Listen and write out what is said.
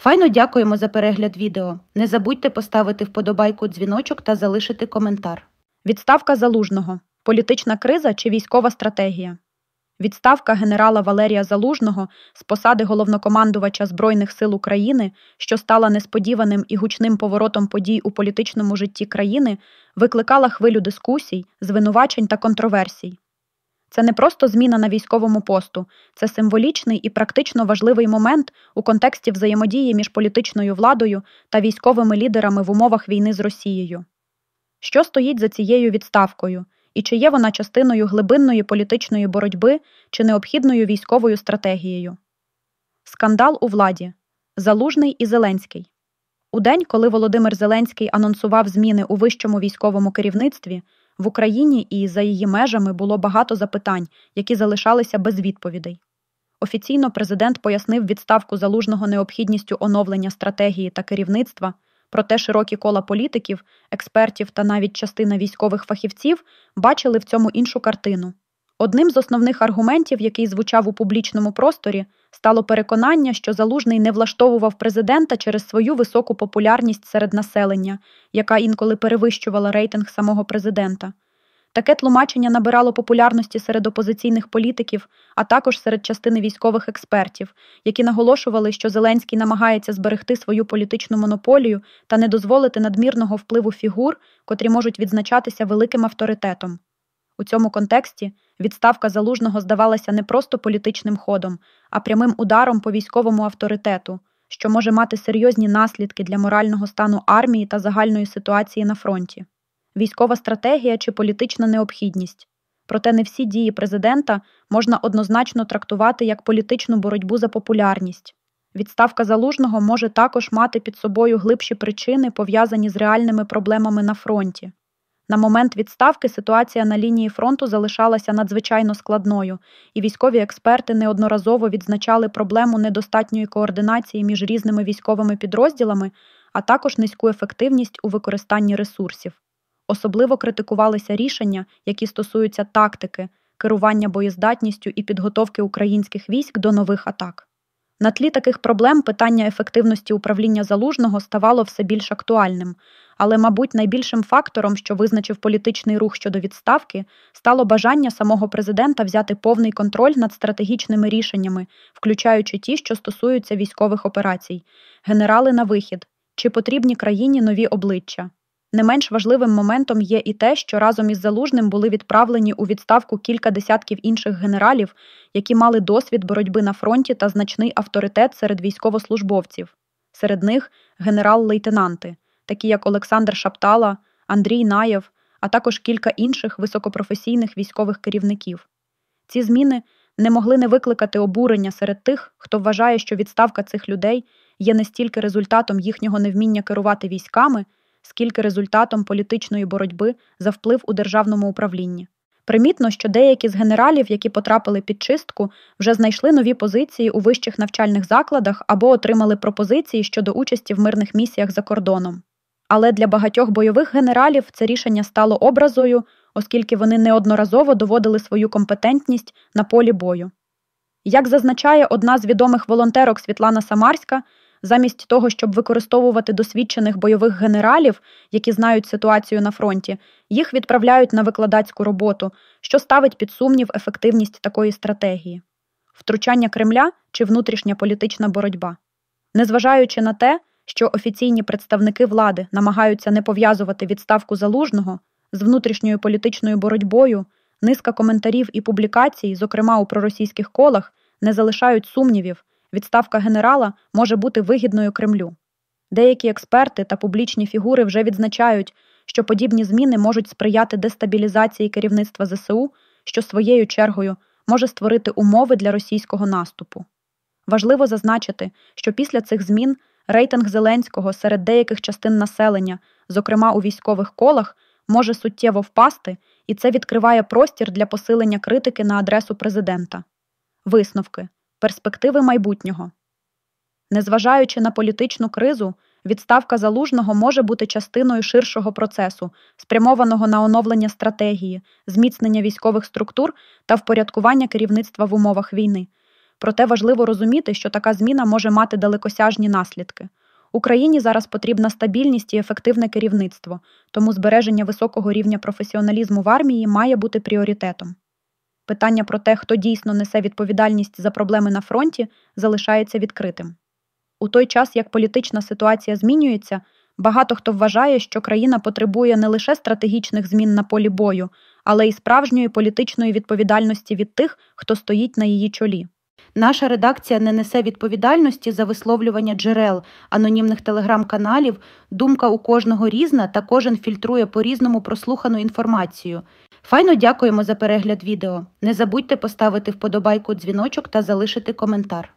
Файно дякуємо за перегляд відео. Не забудьте поставити вподобайку дзвіночок та залишити коментар. Відставка залужного політична криза чи військова стратегія. Відставка генерала Валерія Залужного з посади головнокомандувача Збройних сил України, що стала несподіваним і гучним поворотом подій у політичному житті країни, викликала хвилю дискусій, звинувачень та контроверсій. Це не просто зміна на військовому посту, це символічний і практично важливий момент у контексті взаємодії між політичною владою та військовими лідерами в умовах війни з Росією. Що стоїть за цією відставкою, і чи є вона частиною глибинної політичної боротьби чи необхідною військовою стратегією? Скандал у владі Залужний і Зеленський. У день, коли Володимир Зеленський анонсував зміни у вищому військовому керівництві, в Україні і за її межами було багато запитань, які залишалися без відповідей. Офіційно президент пояснив відставку залужного необхідністю оновлення стратегії та керівництва, проте широкі кола політиків, експертів та навіть частина військових фахівців бачили в цьому іншу картину. Одним з основних аргументів, який звучав у публічному просторі, стало переконання, що залужний не влаштовував президента через свою високу популярність серед населення, яка інколи перевищувала рейтинг самого президента. Таке тлумачення набирало популярності серед опозиційних політиків, а також серед частини військових експертів, які наголошували, що Зеленський намагається зберегти свою політичну монополію та не дозволити надмірного впливу фігур, котрі можуть відзначатися великим авторитетом. У цьому контексті відставка залужного здавалася не просто політичним ходом, а прямим ударом по військовому авторитету, що може мати серйозні наслідки для морального стану армії та загальної ситуації на фронті, військова стратегія чи політична необхідність. Проте не всі дії президента можна однозначно трактувати як політичну боротьбу за популярність. Відставка залужного може також мати під собою глибші причини, пов'язані з реальними проблемами на фронті. На момент відставки ситуація на лінії фронту залишалася надзвичайно складною, і військові експерти неодноразово відзначали проблему недостатньої координації між різними військовими підрозділами, а також низьку ефективність у використанні ресурсів. Особливо критикувалися рішення, які стосуються тактики, керування боєздатністю і підготовки українських військ до нових атак. На тлі таких проблем питання ефективності управління залужного ставало все більш актуальним. Але, мабуть, найбільшим фактором, що визначив політичний рух щодо відставки, стало бажання самого президента взяти повний контроль над стратегічними рішеннями, включаючи ті, що стосуються військових операцій, генерали на вихід чи потрібні країні нові обличчя. Не менш важливим моментом є і те, що разом із залужним були відправлені у відставку кілька десятків інших генералів, які мали досвід боротьби на фронті та значний авторитет серед військовослужбовців, серед них генерал-лейтенанти такі як Олександр Шаптала, Андрій Наєв, а також кілька інших високопрофесійних військових керівників. Ці зміни не могли не викликати обурення серед тих, хто вважає, що відставка цих людей є не стільки результатом їхнього невміння керувати військами, скільки результатом політичної боротьби за вплив у державному управлінні. Примітно, що деякі з генералів, які потрапили під чистку, вже знайшли нові позиції у вищих навчальних закладах або отримали пропозиції щодо участі в мирних місіях за кордоном. Але для багатьох бойових генералів це рішення стало образою, оскільки вони неодноразово доводили свою компетентність на полі бою. Як зазначає одна з відомих волонтерок Світлана Самарська, замість того, щоб використовувати досвідчених бойових генералів, які знають ситуацію на фронті, їх відправляють на викладацьку роботу, що ставить під сумнів ефективність такої стратегії, втручання Кремля чи внутрішня політична боротьба. Незважаючи на те, що офіційні представники влади намагаються не пов'язувати відставку залужного з внутрішньою політичною боротьбою, низка коментарів і публікацій, зокрема у проросійських колах, не залишають сумнівів, відставка генерала може бути вигідною Кремлю. Деякі експерти та публічні фігури вже відзначають, що подібні зміни можуть сприяти дестабілізації керівництва ЗСУ, що своєю чергою може створити умови для російського наступу. Важливо зазначити, що після цих змін Рейтинг Зеленського серед деяких частин населення, зокрема у військових колах, може суттєво впасти, і це відкриває простір для посилення критики на адресу президента. Висновки перспективи майбутнього. Незважаючи на політичну кризу, відставка залужного може бути частиною ширшого процесу, спрямованого на оновлення стратегії, зміцнення військових структур та впорядкування керівництва в умовах війни. Проте важливо розуміти, що така зміна може мати далекосяжні наслідки. Україні зараз потрібна стабільність і ефективне керівництво, тому збереження високого рівня професіоналізму в армії має бути пріоритетом. Питання про те, хто дійсно несе відповідальність за проблеми на фронті, залишається відкритим. У той час, як політична ситуація змінюється, багато хто вважає, що країна потребує не лише стратегічних змін на полі бою, але й справжньої політичної відповідальності від тих, хто стоїть на її чолі. Наша редакція не несе відповідальності за висловлювання джерел, анонімних телеграм-каналів. Думка у кожного різна та кожен фільтрує по різному прослухану інформацію. Файно дякуємо за перегляд відео. Не забудьте поставити вподобайку дзвіночок та залишити коментар.